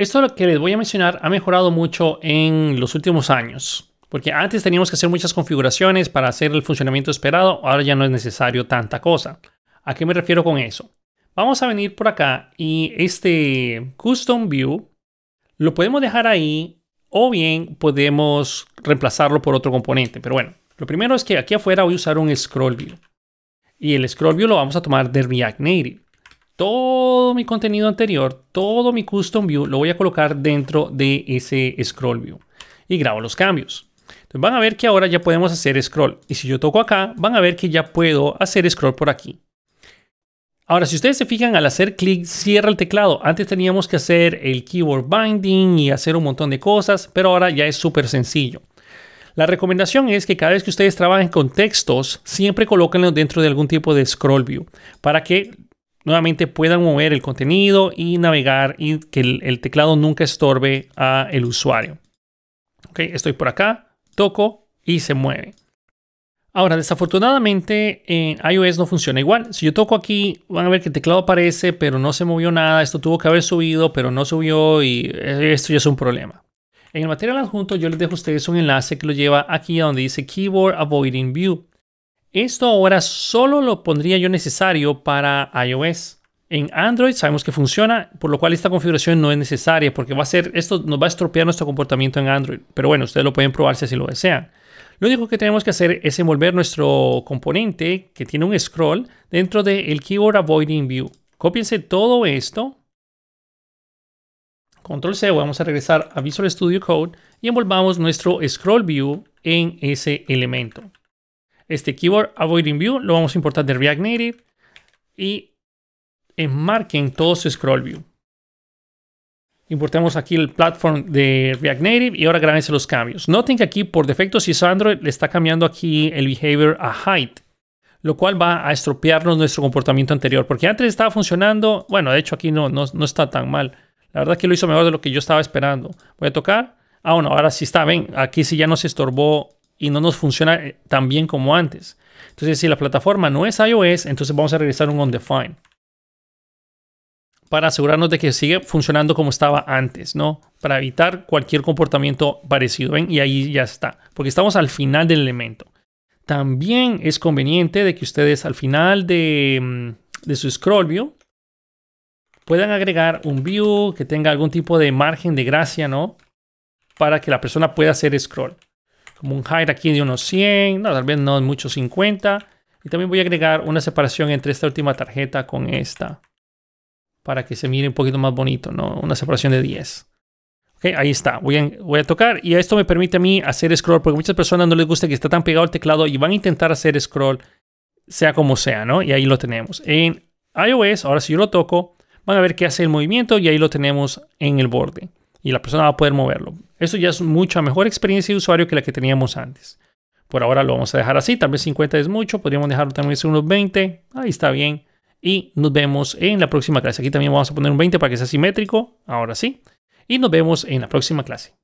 esto lo que les voy a mencionar ha mejorado mucho en los últimos años. Porque antes teníamos que hacer muchas configuraciones para hacer el funcionamiento esperado, ahora ya no es necesario tanta cosa. ¿A qué me refiero con eso? Vamos a venir por acá y este Custom View lo podemos dejar ahí o bien podemos reemplazarlo por otro componente. Pero bueno, lo primero es que aquí afuera voy a usar un Scroll View. Y el Scroll View lo vamos a tomar de React Native todo mi contenido anterior, todo mi custom view, lo voy a colocar dentro de ese scroll view y grabo los cambios. van a ver que ahora ya podemos hacer scroll. Y si yo toco acá, van a ver que ya puedo hacer scroll por aquí. Ahora, si ustedes se fijan, al hacer clic cierra el teclado. Antes teníamos que hacer el keyboard binding y hacer un montón de cosas, pero ahora ya es súper sencillo. La recomendación es que cada vez que ustedes trabajen con textos, siempre colóquenlo dentro de algún tipo de scroll view para que nuevamente puedan mover el contenido y navegar y que el, teclado nunca estorbe al usuario. Ok, estoy por acá, toco y se mueve. Ahora, desafortunadamente en eh, iOS no funciona igual. Si yo toco aquí, van a ver que el teclado aparece, pero no se movió nada. Esto tuvo que haber subido, pero no subió y eh, esto ya es un problema. En el material adjunto yo les dejo a ustedes un enlace que lo lleva aquí a donde dice Keyboard Avoiding View. Esto ahora solo lo pondría yo necesario para iOS. En Android sabemos que funciona, por lo cual esta configuración no es necesaria porque va a ser, esto nos va a estropear nuestro comportamiento en Android. Pero bueno, ustedes lo pueden probar si así lo desean. Lo único que tenemos que hacer es envolver nuestro componente que tiene un scroll dentro del Keyboard Avoiding View. Cópiense todo esto. Control C, vamos a regresar a Visual Studio Code y envolvamos nuestro scroll view en ese elemento. Este keyword Avoiding view lo vamos a importar de React Native y enmarquen todo su scroll view. Importamos aquí el platform de React Native y ahora grábense los cambios. Noten que aquí por defecto si es Android le está cambiando aquí el behavior a height, lo cual va a estropearnos nuestro comportamiento anterior, porque antes estaba funcionando, bueno, de hecho aquí no, no, está tan mal. La verdad que lo hizo mejor de lo que yo estaba esperando. Voy a tocar. Ah, bueno, ahora sí está, ven, aquí sí ya nos estorbó y no nos funciona eh, tan bien como antes. Entonces, si la plataforma no es iOS, entonces vamos a regresar un undefined para asegurarnos de que sigue funcionando como estaba antes, ¿no? Para evitar cualquier comportamiento parecido, ¿ven? Y ahí ya está, porque estamos al final del elemento. También es conveniente de que ustedes al final de mm, su scroll view puedan agregar un view que tenga algún tipo de margen de gracia, ¿no? Para que la persona pueda hacer scroll como un height aquí de unos 100, no, tal vez no mucho 50. Y también voy a agregar una separación entre esta última tarjeta con esta. Para que se mire un poquito más bonito, ¿no? Una separación de 10. Ok, ahí está. Voy a, tocar y esto me permite a mí hacer scroll porque muchas personas no les gusta que está tan pegado al teclado y van a intentar hacer scroll sea como sea, ¿no? Y ahí lo tenemos. En iOS, ahora si yo lo toco, van a ver que hace el movimiento y ahí lo tenemos en el borde. Y la persona va a poder moverlo. Eso ya es mucha mejor experiencia de usuario que la que teníamos antes. Por ahora lo vamos a dejar así, tal vez 50 es mucho, podríamos dejarlo también ser unos 20, ahí está bien. Y nos vemos en la próxima clase. Aquí también vamos a poner un 20 para que sea simétrico, ahora sí. Y nos vemos en la próxima clase.